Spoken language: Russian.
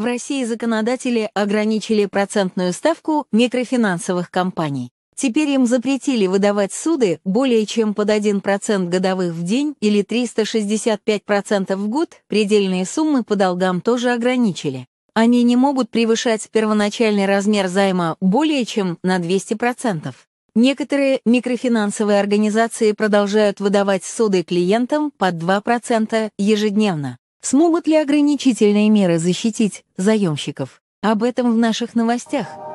В России законодатели ограничили процентную ставку микрофинансовых компаний. Теперь им запретили выдавать суды более чем под 1% годовых в день или 365% в год, предельные суммы по долгам тоже ограничили. Они не могут превышать первоначальный размер займа более чем на 200%. Некоторые микрофинансовые организации продолжают выдавать суды клиентам по 2% ежедневно. Смогут ли ограничительные меры защитить заемщиков? Об этом в наших новостях.